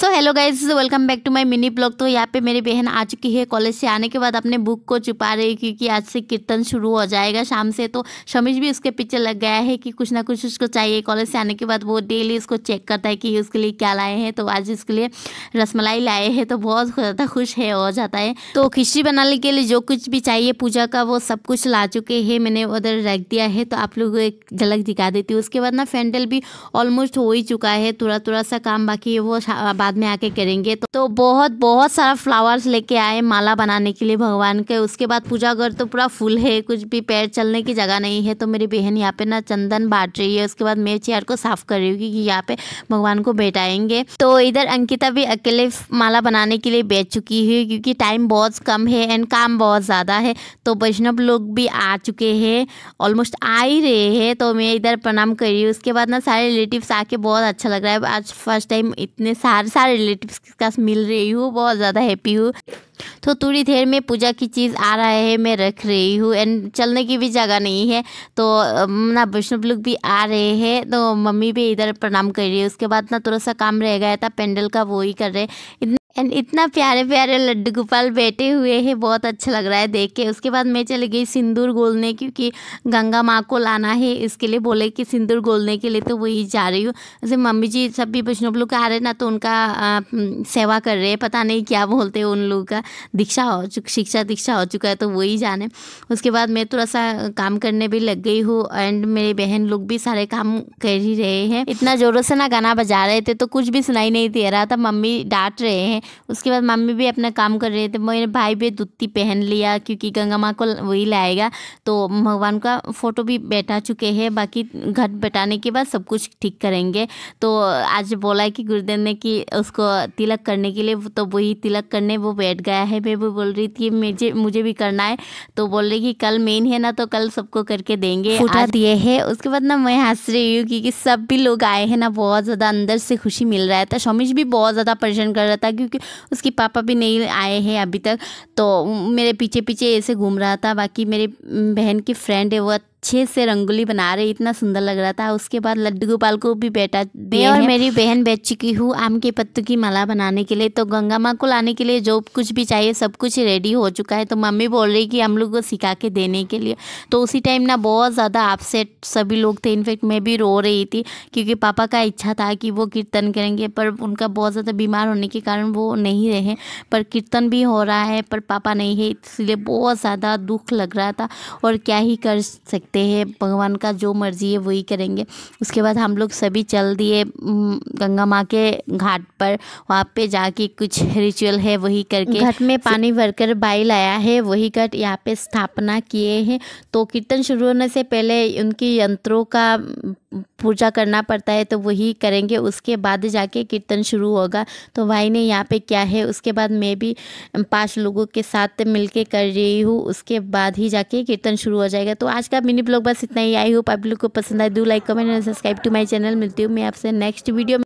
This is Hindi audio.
so hello guys welcome back to my mini blog तो यहाँ पे मेरी बहन आ चुकी है कॉलेज से आने के बाद अपने बुक को छुपा रही है क्योंकि आज से कीर्तन शुरू हो जाएगा शाम से तो शमीश भी उसके पीछे लग गया है कि कुछ ना कुछ उसको चाहिए कॉलेज से आने के बाद वो डेली उसको चेक करता है कि उसके लिए क्या लाए हैं तो आज इसके लिए रसमलाई लाए हैं तो बहुत ज़्यादा खुश है हो जाता है तो खिचड़ी बनाने के लिए जो कुछ भी चाहिए पूजा का वो सब कुछ ला चुके हैं मैंने उधर रख दिया है तो आप लोग एक झलक दिखा देती हूँ उसके बाद ना फैंडल भी ऑलमोस्ट हो ही चुका है थोड़ा थोड़ा सा काम बाकी है वो बाद में आके करेंगे तो, तो बहुत बहुत सारा फ्लावर्स लेके आए माला बनाने के लिए भगवान के उसके बाद पूजा घर तो पूरा फुल है कुछ भी पैर चलने की जगह नहीं है तो मेरी बहन यहाँ पे ना चंदन बांट रही है उसके बाद मैं चेयर को साफ कर रही हूँ क्योंकि यहाँ पे भगवान को बैठाएंगे तो इधर अंकिता भी अकेले माला बनाने के लिए बैठ चुकी है क्योंकि टाइम बहुत कम है एंड काम बहुत ज़्यादा है तो वैष्णव लोग भी आ चुके हैं ऑलमोस्ट आ ही रहे हैं तो मैं इधर प्रणाम कर रही हूँ उसके बाद ना सारे रिलेटिव्स आके बहुत अच्छा लग रहा है आज फर्स्ट टाइम इतने सारे सारे रिलेटिव्स के साथ मिल रही हूँ बहुत ज़्यादा हैप्पी हूँ तो थोड़ी देर में पूजा की चीज़ आ रहा है मैं रख रही हूँ एंड चलने की भी जगह नहीं है तो ना वैष्णव लोग भी आ रहे हैं तो मम्मी भी इधर प्रणाम कर रही है उसके बाद ना थोड़ा सा काम रह गया था पेंडल का वो ही कर रहे हैं एंड इतना प्यारे प्यारे लड्डू गोपाल बैठे हुए हैं बहुत अच्छा लग रहा है देख के उसके बाद मैं चली गई सिंदूर गोलने क्योंकि गंगा माँ को लाना है इसके लिए बोले कि सिंदूर गोलने के लिए तो वही जा रही हूँ जैसे मम्मी जी सब भी वैष्णव लोग आ रहे ना तो उनका आ, सेवा कर रहे हैं पता नहीं क्या बोलते हैं उन लोगों का दीक्षा हो चुक शिक्षा दीक्षा हो चुका है तो वही जाने उसके बाद मैं थोड़ा सा काम करने भी लग गई हूँ एंड मेरी बहन लोग भी सारे काम कर ही रहे हैं इतना ज़ोरों से ना गाना बजा रहे थे तो कुछ भी सुनाई नहीं दे रहा था मम्मी डांट रहे हैं उसके बाद मम्मी भी अपना काम कर रहे थे मेरे भाई भी दुत्ती पहन लिया क्योंकि गंगा माँ को वही लाएगा तो भगवान का फ़ोटो भी बैठा चुके हैं बाकी घट बैठाने के बाद सब कुछ ठीक करेंगे तो आज बोला कि गुरुदेव ने कि उसको तिलक करने के लिए तो वही तिलक करने वो बैठ गया है मैं वो बोल रही थी मुझे मुझे भी करना है तो बोल रही कि कल मेन है ना तो कल सबको करके देंगे उठा दिए है उसके बाद ना मैं हंस रही हूँ क्योंकि सब भी लोग आए हैं ना बहुत ज़्यादा अंदर से खुशी मिल रहा था शमिश भी बहुत ज़्यादा परेशान कर रहा था क्योंकि उसके पापा भी नहीं आए हैं अभी तक तो मेरे पीछे पीछे ऐसे घूम रहा था बाकी मेरे बहन की फ्रेंड है वह अच्छे से रंगोली बना रहे इतना सुंदर लग रहा था उसके बाद लड्डू गोपाल को भी बेटा मैं और मेरी बहन बेच चुकी हूँ आम के पत्तों की माला बनाने के लिए तो गंगा माँ को लाने के लिए जो कुछ भी चाहिए सब कुछ रेडी हो चुका है तो मम्मी बोल रही कि हम लोग को सिखा के देने के लिए तो उसी टाइम ना बहुत ज़्यादा अपसेट सभी लोग थे इनफेक्ट मैं भी रो रही थी क्योंकि पापा का इच्छा था कि वो कीर्तन करेंगे पर उनका बहुत ज़्यादा बीमार होने के कारण वो नहीं रहे पर कीर्तन भी हो रहा है पर पापा नहीं है इसलिए बहुत ज़्यादा दुख लग रहा था और क्या ही कर सकते सकते हैं भगवान का जो मर्ज़ी है वही करेंगे उसके बाद हम लोग सभी चल दिए गंगा माँ के घाट पर वहाँ पे जाके कुछ रिचुअल है वही करके घट में पानी भरकर बाई लाया है वही घट यहाँ पे स्थापना किए हैं तो कीर्तन शुरू होने से पहले उनके यंत्रों का पूजा करना पड़ता है तो वही करेंगे उसके बाद जाके कीर्तन शुरू होगा तो भाई ने यहाँ पे क्या है उसके बाद मैं भी पांच लोगों के साथ मिलके कर रही हूँ उसके बाद ही जाके कीर्तन शुरू हो जाएगा तो आज का मिनी ब्लॉग बस इतना ही आई हूँ पब्लिक को पसंद आए do like comment and subscribe to my channel मिलती हूँ मैं आपसे नेक्स्ट वीडियो